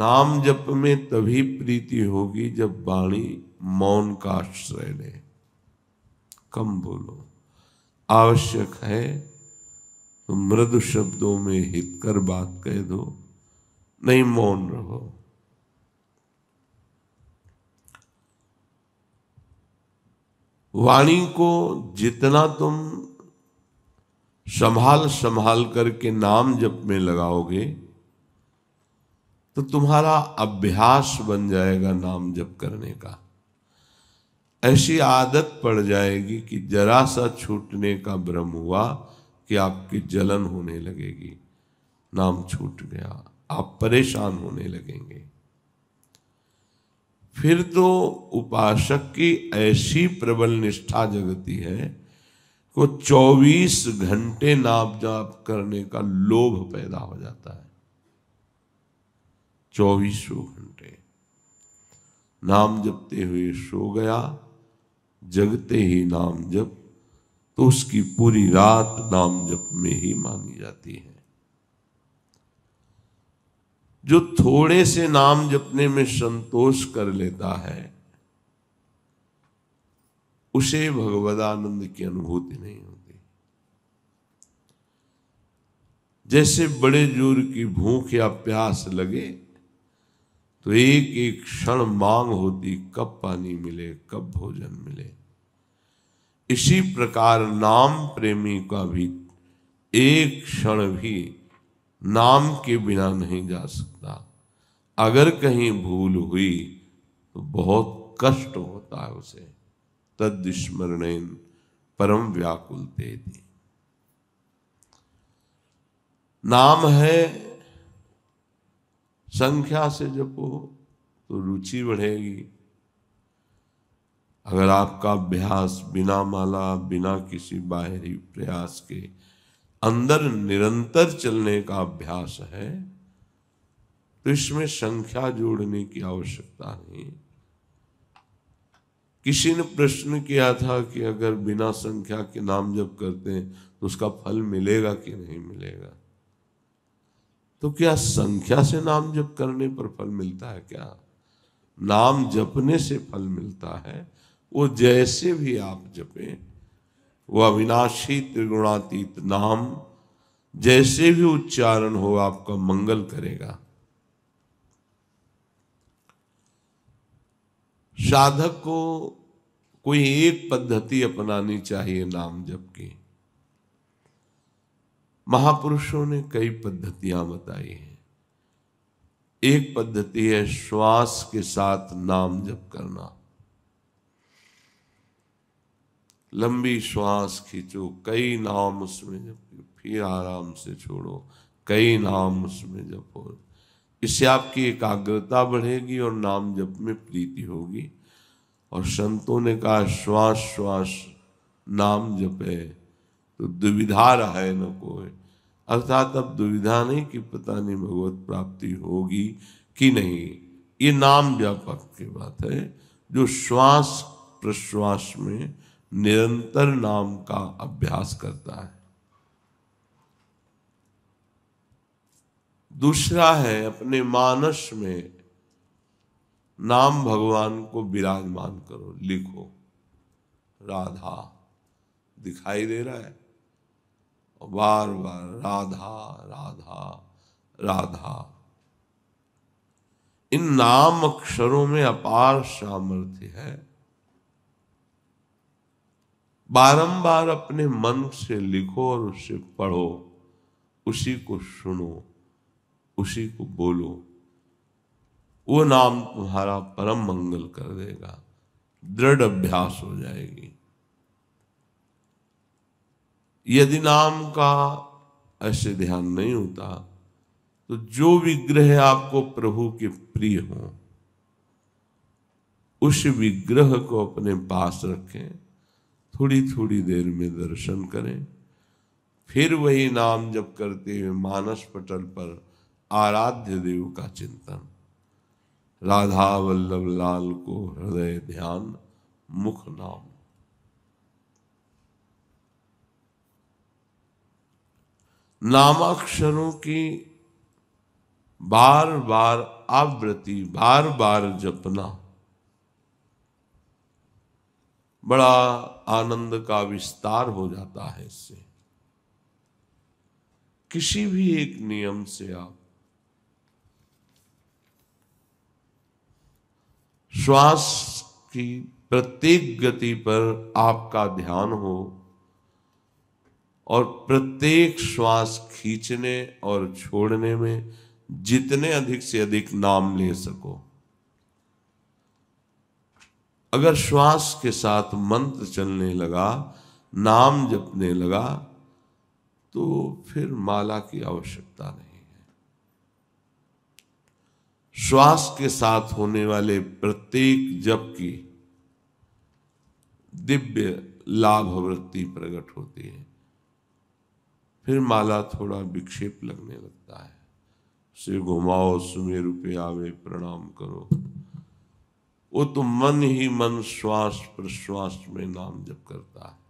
नाम जप में तभी प्रीति होगी जब वाणी मौन का आश्रय ले कम बोलो आवश्यक है तो मृदु शब्दों में हित कर बात कह दो नहीं मौन रहो वाणी को जितना तुम संभाल संभाल करके नाम जप में लगाओगे तो तुम्हारा अभ्यास बन जाएगा नाम जप करने का ऐसी आदत पड़ जाएगी कि जरा सा छूटने का भ्रम हुआ कि आपकी जलन होने लगेगी नाम छूट गया आप परेशान होने लगेंगे फिर तो उपासक की ऐसी प्रबल निष्ठा जगती है को 24 घंटे नाप जाप करने का लोभ पैदा हो जाता है चौबीसों घंटे नाम जपते हुए सो गया जगते ही नाम जप तो उसकी पूरी रात नाम जप में ही मानी जाती है जो थोड़े से नाम जपने में संतोष कर लेता है उसे भगवदानंद की अनुभूति नहीं होती जैसे बड़े जोर की भूख या प्यास लगे तो एक एक क्षण मांग होती कब पानी मिले कब भोजन मिले इसी प्रकार नाम प्रेमी का भी एक क्षण भी नाम के बिना नहीं जा सकता अगर कहीं भूल हुई तो बहुत कष्ट होता है उसे तद स्मरणेन परम व्याकुलते नाम है संख्या से जपो तो रुचि बढ़ेगी अगर आपका अभ्यास बिना माला बिना किसी बाहरी प्रयास के अंदर निरंतर चलने का अभ्यास है तो इसमें संख्या जोड़ने की आवश्यकता नहीं किसी ने प्रश्न किया था कि अगर बिना संख्या के नाम जप करते हैं तो उसका फल मिलेगा कि नहीं मिलेगा तो क्या संख्या से नाम जप करने पर फल मिलता है क्या नाम जपने से फल मिलता है वो जैसे भी आप जपें वह अविनाशी त्रिगुणातीत नाम जैसे भी उच्चारण हो आपका मंगल करेगा साधक को कोई एक पद्धति अपनानी चाहिए नाम जप की महापुरुषों ने कई पद्धतियां बताई हैं एक पद्धति है श्वास के साथ नाम जप करना लंबी श्वास खींचो कई नाम उसमें जप फिर आराम से छोड़ो कई नाम उसमें जपो इससे आपकी एकाग्रता बढ़ेगी और नाम जप में प्रीति होगी और संतों ने कहा श्वास श्वास नाम जपे तो दुविधा है न कोई अर्थात अब दुविधा नहीं कि पता नहीं भगवत प्राप्ति होगी कि नहीं ये नाम व्यापक की बात है जो श्वास प्रश्वास में निरंतर नाम का अभ्यास करता है दूसरा है अपने मानस में नाम भगवान को विराजमान करो लिखो राधा दिखाई दे रहा है बार बार राधा राधा राधा इन नाम अक्षरों में अपार सामर्थ्य है बारंबार अपने मन से लिखो और उसे पढ़ो उसी को सुनो उसी को बोलो वो नाम तुम्हारा परम मंगल कर देगा दृढ़ अभ्यास हो जाएगी यदि नाम का ऐसे ध्यान नहीं होता तो जो विग्रह आपको प्रभु के प्रिय हो उस विग्रह को अपने पास रखें थोड़ी थोड़ी देर में दर्शन करें फिर वही नाम जप करते हुए मानस पटल पर आराध्य देव का चिंतन राधा वल्लभ लाल को हृदय ध्यान मुख नाम नामाक्षरों की बार बार आवृत्ति बार बार जपना बड़ा आनंद का विस्तार हो जाता है इससे किसी भी एक नियम से आप श्वास की प्रत्येक गति पर आपका ध्यान हो और प्रत्येक श्वास खींचने और छोड़ने में जितने अधिक से अधिक नाम ले सको अगर श्वास के साथ मंत्र चलने लगा नाम जपने लगा तो फिर माला की आवश्यकता नहीं है श्वास के साथ होने वाले प्रत्येक जप की दिव्य लाभवृत्ति प्रकट होती है फिर माला थोड़ा विक्षेप लगने लगता है सिर घुमाओ सुमेरु पे आवे प्रणाम करो वो तो मन ही मन श्वास प्रश्वास में नाम जप करता है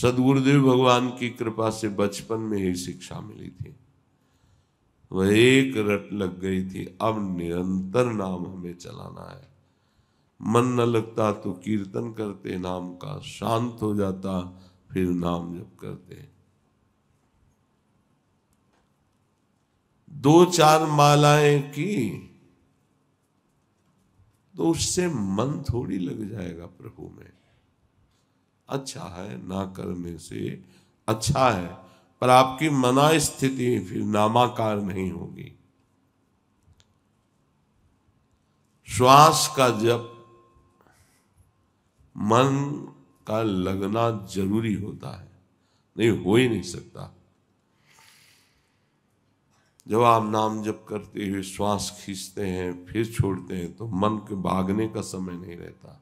सदगुरुदेव भगवान की कृपा से बचपन में ही शिक्षा मिली थी वह एक रट लग गई थी अब निरंतर नाम हमें चलाना है मन न लगता तो कीर्तन करते नाम का शांत हो जाता फिर नाम जप करते हैं दो चार मालाएं की तो उससे मन थोड़ी लग जाएगा प्रभु में अच्छा है ना करने से अच्छा है पर आपकी मना स्थिति फिर नामाकार नहीं होगी श्वास का जब मन का लगना जरूरी होता है नहीं हो ही नहीं सकता जब आप नाम जप करते हुए श्वास खींचते हैं फिर छोड़ते हैं तो मन के भागने का समय नहीं रहता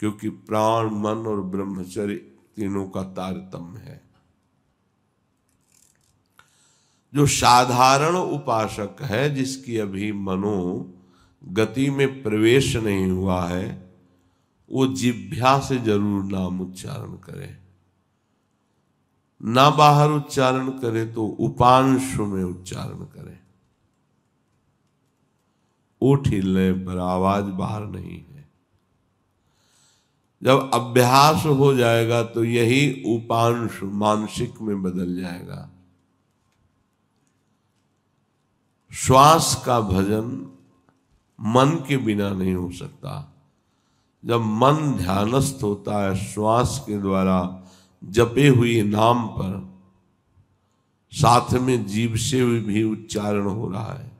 क्योंकि प्राण मन और ब्रह्मचर्य तीनों का तारतम्य है जो साधारण उपासक है जिसकी अभी मनो गति में प्रवेश नहीं हुआ है वो जिभ्या से जरूर नाम उच्चारण करें ना बाहर उच्चारण करे तो उपांशु में उच्चारण करें उठ हिलने पर आवाज बाहर नहीं है जब अभ्यास हो जाएगा तो यही उपांश मानसिक में बदल जाएगा श्वास का भजन मन के बिना नहीं हो सकता जब मन ध्यानस्थ होता है श्वास के द्वारा जपे हुए नाम पर साथ में जीव से भी उच्चारण हो रहा है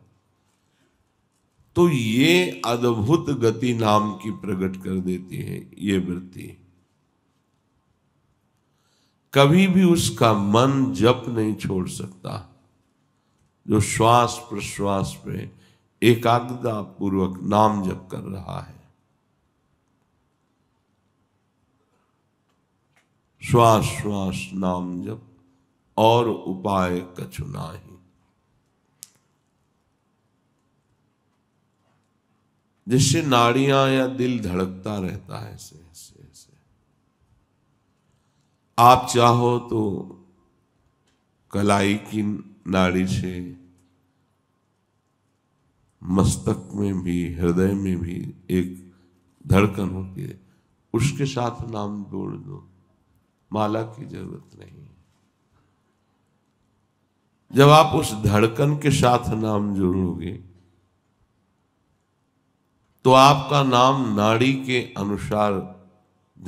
तो ये अद्भुत गति नाम की प्रकट कर देती है ये वृत्ति कभी भी उसका मन जप नहीं छोड़ सकता जो श्वास प्रश्वास में एकाग्रता पूर्वक नाम जप कर रहा है श्वास श्वास नाम जप और उपाय कछु ही जिससे नाड़ियां या दिल धड़कता रहता है ऐसे ऐसे ऐसे आप चाहो तो कलाई की नाड़ी से मस्तक में भी हृदय में भी एक धड़कन होती है उसके साथ नाम जोड़ दो माला की जरूरत नहीं जब आप उस धड़कन के साथ नाम जुड़ोगे तो आपका नाम नाड़ी के अनुसार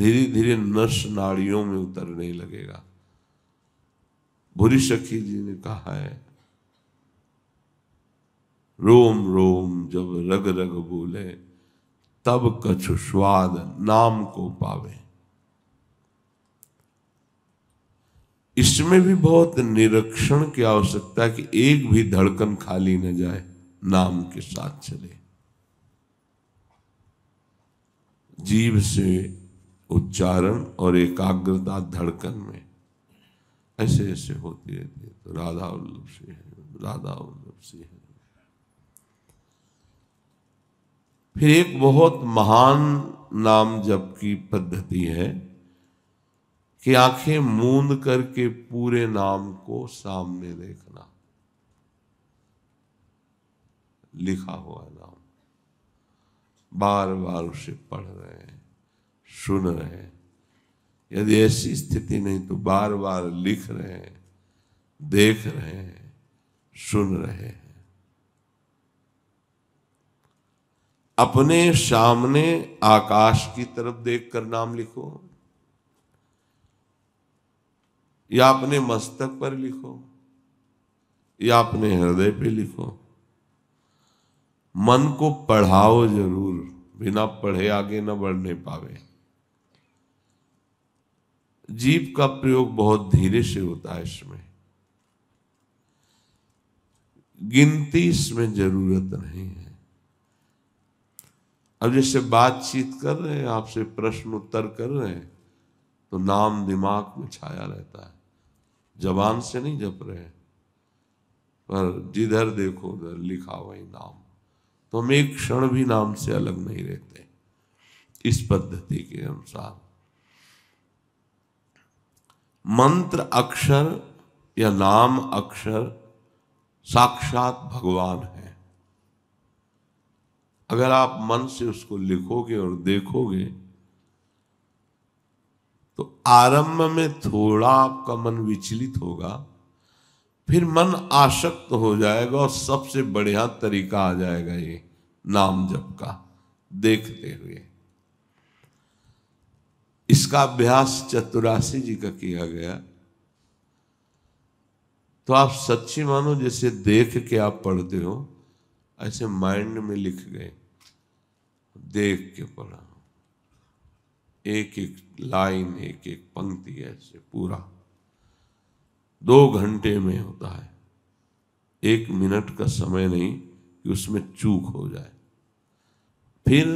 धीरे धीरे नस नाड़ियों में उतरने लगेगा भूरी सखी जी ने कहा है रोम रोम जब रग रग बोले तब कछु स्वाद नाम को पावे इसमें भी बहुत निरीक्षण की आवश्यकता कि एक भी धड़कन खाली न जाए नाम के साथ चले जीव से उच्चारण और एकाग्रता धड़कन में ऐसे ऐसे होती रहती है तो राधा उल्लभ से है राधा उल्लभ से है फिर एक बहुत महान नाम जप की पद्धति है कि आंखें मूंद करके पूरे नाम को सामने देखना लिखा हुआ नाम बार बार उसे पढ़ रहे हैं सुन रहे हैं यदि ऐसी स्थिति नहीं तो बार बार लिख रहे हैं देख रहे हैं सुन रहे हैं अपने सामने आकाश की तरफ देखकर नाम लिखो या अपने मस्तक पर लिखो या अपने हृदय पे लिखो मन को पढ़ाओ जरूर बिना पढ़े आगे न बढ़ नहीं पावे जीप का प्रयोग बहुत धीरे से होता है इसमें गिनती इसमें जरूरत नहीं है अब जैसे बातचीत कर रहे हैं आपसे प्रश्न उत्तर कर रहे हैं तो नाम दिमाग में छाया रहता है जबान से नहीं जप रहे पर जिधर देखो उधर लिखा वही नाम तो हम एक क्षण भी नाम से अलग नहीं रहते इस पद्धति के अनुसार मंत्र अक्षर या नाम अक्षर साक्षात भगवान है अगर आप मन से उसको लिखोगे और देखोगे तो आरंभ में थोड़ा आपका मन विचलित होगा फिर मन आसक्त हो जाएगा और सबसे बढ़िया तरीका आ जाएगा ये नाम जप का देखते हुए इसका अभ्यास चतुरासी जी का किया गया तो आप सच्ची मानो जैसे देख के आप पढ़ते हो ऐसे माइंड में लिख गए देख के पढ़ा एक एक लाइन एक एक पंक्ति ऐसे पूरा दो घंटे में होता है एक मिनट का समय नहीं कि उसमें चूक हो जाए फिर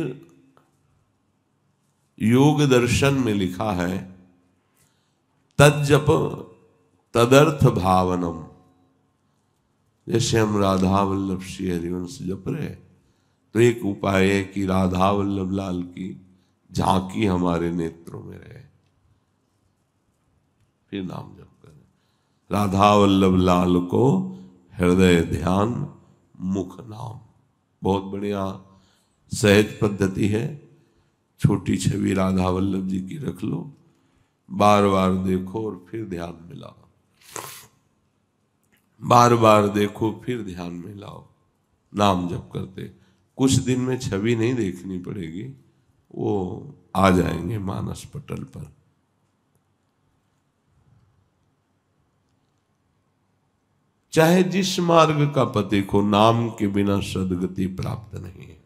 योग दर्शन में लिखा है तजप तदर्थ भावनम जैसे हम राधा वल्लभ श्री हरिवंश जप रहे तो एक उपाय है कि राधा वल्लभ लाल की झांकी हमारे नेत्रों में रहे फिर नाम जप करें राधा वल्लभ लाल को हृदय ध्यान मुख नाम बहुत बढ़िया सहज पद्धति है छोटी छवि राधा वल्लभ जी की रख लो बार बार देखो और फिर ध्यान में लाओ बार बार देखो फिर ध्यान में लाओ नाम जप करते कुछ दिन में छवि नहीं देखनी पड़ेगी वो आ जाएंगे मानस पटल पर चाहे जिस मार्ग का पति को नाम के बिना सदगति प्राप्त नहीं है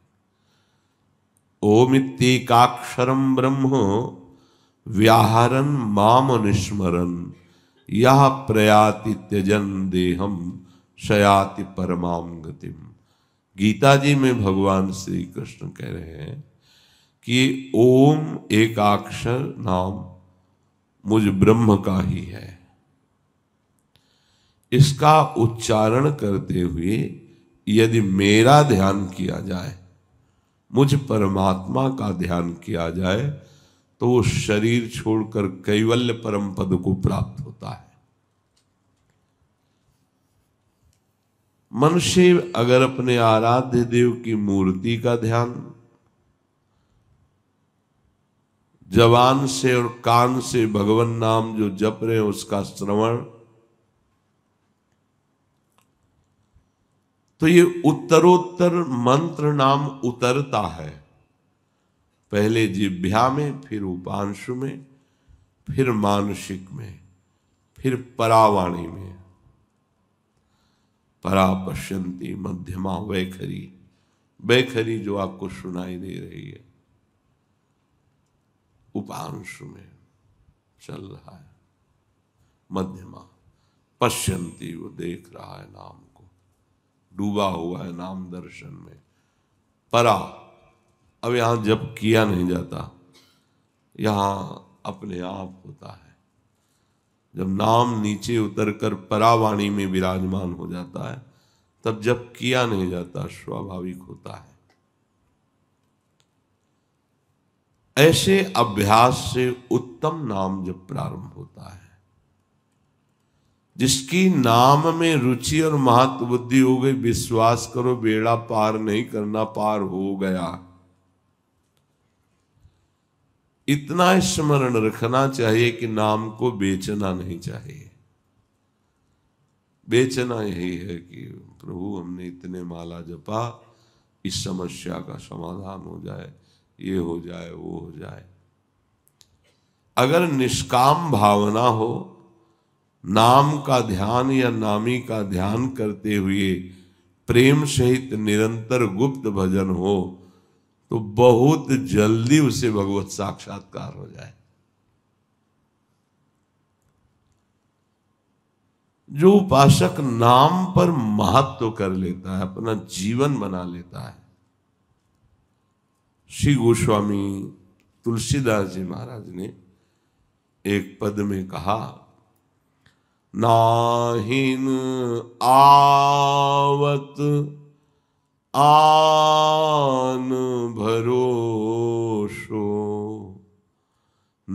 ओमित्ति काक्षरम ब्रह्म व्याहरन माम निस्मरण यह प्रयाति त्यजन देहम शयाति परमाम गतिम गीता जी में भगवान श्री कृष्ण कह रहे हैं कि ओम एकाक्षर नाम मुझ ब्रह्म का ही है इसका उच्चारण करते हुए यदि मेरा ध्यान किया जाए मुझ परमात्मा का ध्यान किया जाए तो वो शरीर छोड़कर कैवल्य परम पद को प्राप्त होता है मनुष्य अगर अपने आराध्य देव की मूर्ति का ध्यान जवान से और कान से भगवान नाम जो जप रहे हैं उसका श्रवण तो ये उत्तरोत्तर मंत्र नाम उतरता है पहले जिभ्या में फिर उपांशु में फिर मानसिक में फिर परावाणी में परापश्यंती मध्यमा वैखरी वैखरी जो आपको सुनाई दे रही है उपांश में चल रहा है मध्यमा पश्यंती वो देख रहा है नाम को डूबा हुआ है नाम दर्शन में परा अब यहां जब किया नहीं जाता यहां अपने आप होता है जब नाम नीचे उतर कर परावाणी में विराजमान हो जाता है तब जब किया नहीं जाता स्वाभाविक होता है ऐसे अभ्यास से उत्तम नाम जब प्रारंभ होता है जिसकी नाम में रुचि और महत्व बुद्धि हो गई विश्वास करो बेड़ा पार नहीं करना पार हो गया इतना स्मरण रखना चाहिए कि नाम को बेचना नहीं चाहिए बेचना यही है कि प्रभु हमने इतने माला जपा इस समस्या का समाधान हो जाए ये हो जाए वो हो जाए अगर निष्काम भावना हो नाम का ध्यान या नामी का ध्यान करते हुए प्रेम सहित निरंतर गुप्त भजन हो तो बहुत जल्दी उसे भगवत साक्षात्कार हो जाए जो उपासक नाम पर महत्व कर लेता है अपना जीवन बना लेता है श्री गोस्वामी तुलसीदास जी महाराज ने एक पद में कहा नाहीन आवत आन भरोसो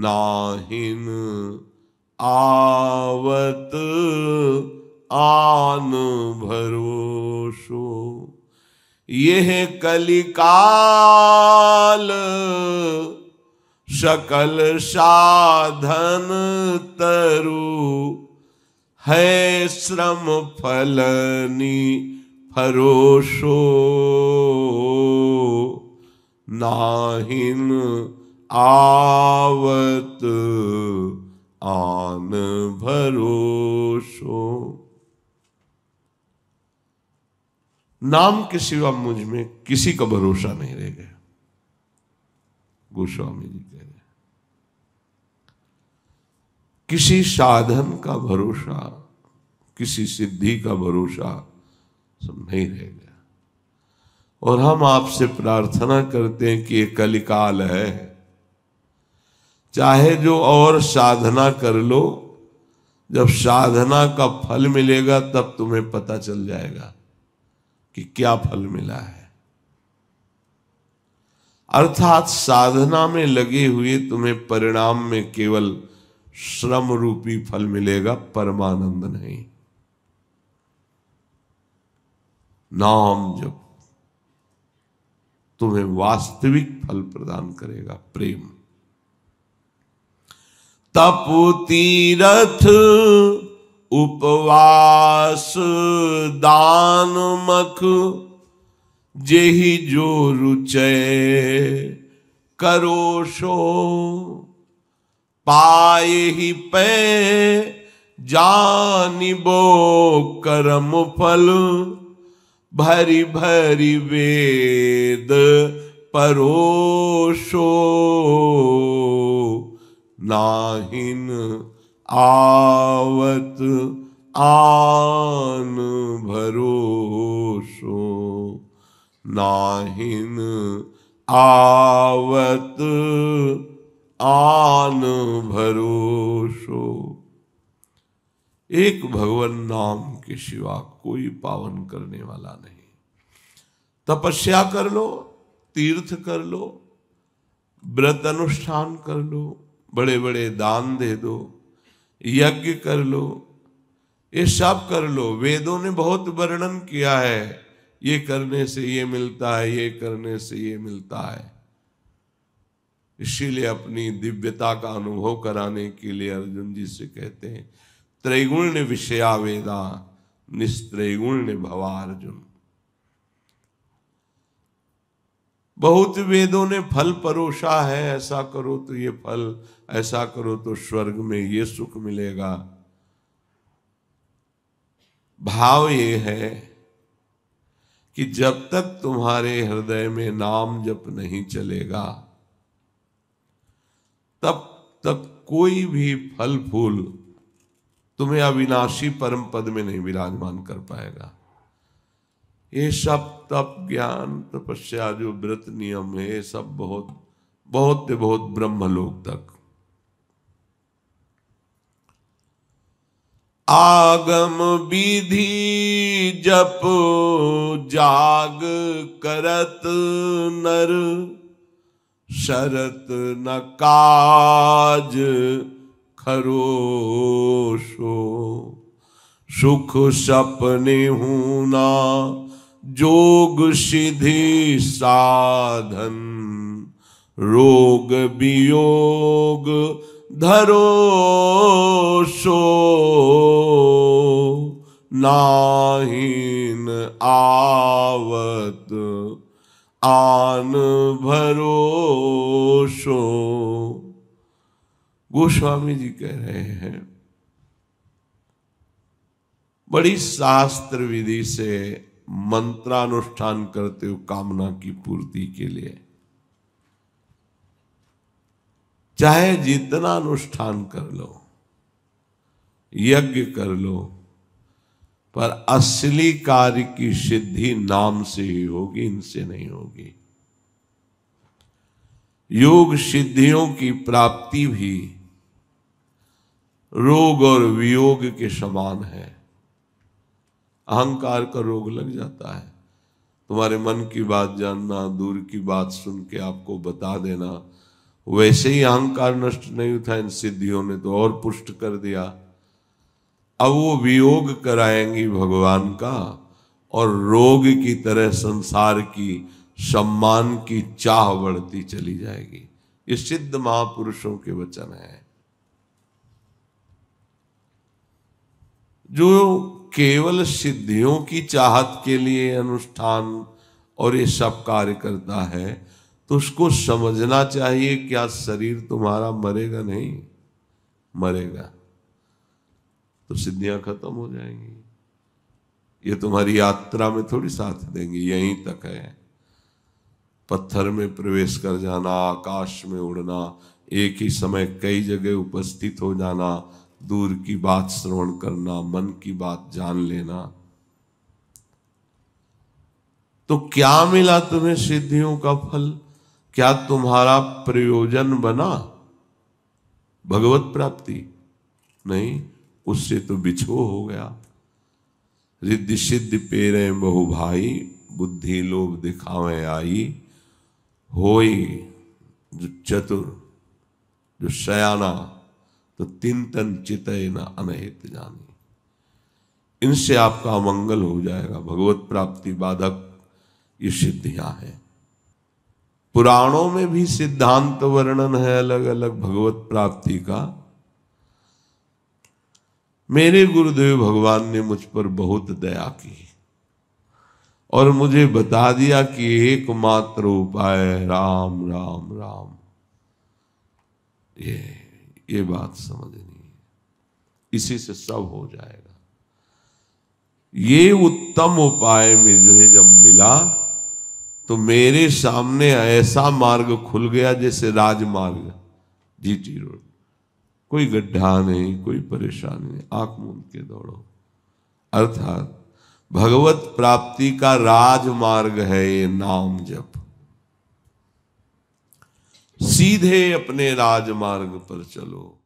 नाहीन आवत आन भरोसो यह कलिकाल सकल साधन तरु है श्रम फलनी फरोशो नाहिन आवत आन भरोसो नाम के सिवा मुझ में किसी का भरोसा नहीं रह गया गोस्वामी जी कह रहे किसी साधन का भरोसा किसी सिद्धि का भरोसा सब नहीं रह गया और हम आपसे प्रार्थना करते हैं कि ये कलिकाल है चाहे जो और साधना कर लो जब साधना का फल मिलेगा तब तुम्हें पता चल जाएगा कि क्या फल मिला है अर्थात साधना में लगे हुए तुम्हें परिणाम में केवल श्रम रूपी फल मिलेगा परमानंद नहीं नाम जब तुम्हें वास्तविक फल प्रदान करेगा प्रेम तप तीरथ उपवास दान मख जेहि जो रुचय करो शो पाए ही पे जानिबो करम फल भरी भरी वेद परोशो नाहिन आवत आन भरोसो नाहिन आवत आन भरोसो एक भगवान नाम के सिवा कोई पावन करने वाला नहीं तपस्या कर लो तीर्थ कर लो व्रत अनुष्ठान कर लो बड़े बड़े दान दे दो यज्ञ कर लो ये सब कर लो वेदों ने बहुत वर्णन किया है ये करने से ये मिलता है ये करने से ये मिलता है इसीलिए अपनी दिव्यता का अनुभव कराने के लिए अर्जुन जी से कहते हैं त्रैगुण्य विषया वेदा निस्त्रैगुण्य भवा अर्जुन बहुत वेदों ने फल परोसा है ऐसा करो तो ये फल ऐसा करो तो स्वर्ग में ये सुख मिलेगा भाव ये है कि जब तक तुम्हारे हृदय में नाम जप नहीं चलेगा तब तक कोई भी फल फूल तुम्हें अविनाशी परम पद में नहीं विराजमान कर पाएगा ये सब तप ज्ञान तपस्या जो व्रत नियम है ये सब बहुत बहुत बहुत ब्रह्मलोक तक आगम विधि जप जाग करत नर शरत न काज खरोशो सुख सपने हूं ना जोग सिधि साधन रोग वियोग धरो सो नाहीन आवत आन भरोसो गोस्वामी जी कह रहे हैं बड़ी शास्त्र विधि से मंत्रानुष्ठान करते हो कामना की पूर्ति के लिए चाहे जितना अनुष्ठान कर लो यज्ञ कर लो पर असली कार्य की सिद्धि नाम से ही होगी इनसे नहीं होगी योग सिद्धियों की प्राप्ति भी रोग और वियोग के समान है अहंकार का रोग लग जाता है तुम्हारे मन की बात जानना दूर की बात सुन के आपको बता देना वैसे ही अहंकार नष्ट नहीं था इन सिद्धियों ने तो और पुष्ट कर दिया अब वो वियोग कराएंगी भगवान का और रोग की तरह संसार की सम्मान की चाह बढ़ती चली जाएगी ये सिद्ध महापुरुषों के वचन है जो केवल सिद्धियों की चाहत के लिए अनुष्ठान और ये सब कार्य करता है तो उसको समझना चाहिए क्या शरीर तुम्हारा मरेगा नहीं मरेगा तो सिद्धियां खत्म हो जाएंगी ये तुम्हारी यात्रा में थोड़ी साथ देंगी यहीं तक है पत्थर में प्रवेश कर जाना आकाश में उड़ना एक ही समय कई जगह उपस्थित हो जाना दूर की बात श्रवण करना मन की बात जान लेना तो क्या मिला तुम्हें सिद्धियों का फल क्या तुम्हारा प्रयोजन बना भगवत प्राप्ति नहीं उससे तो बिछो हो गया रिद्धि सिद्धि पेरे बहु भाई बुद्धि लोभ दिखावे आई होई जो चतुर जो सयाना तो तीन तन चित अनहित जानी इनसे आपका मंगल हो जाएगा भगवत प्राप्ति बाधक ये सिद्धियां हैं पुराणों में भी सिद्धांत वर्णन है अलग अलग भगवत प्राप्ति का मेरे गुरुदेव भगवान ने मुझ पर बहुत दया की और मुझे बता दिया कि एकमात्र उपाय राम राम राम ये ये बात समझनी है इसी से सब हो जाएगा ये उत्तम उपाय में जो है जब मिला तो मेरे सामने ऐसा मार्ग खुल गया जैसे राजमार्ग टी रोड कोई गड्ढा नहीं कोई परेशानी नहीं आंख मूंद के दौड़ो अर्थात भगवत प्राप्ति का राजमार्ग है ये नाम जप सीधे अपने राजमार्ग पर चलो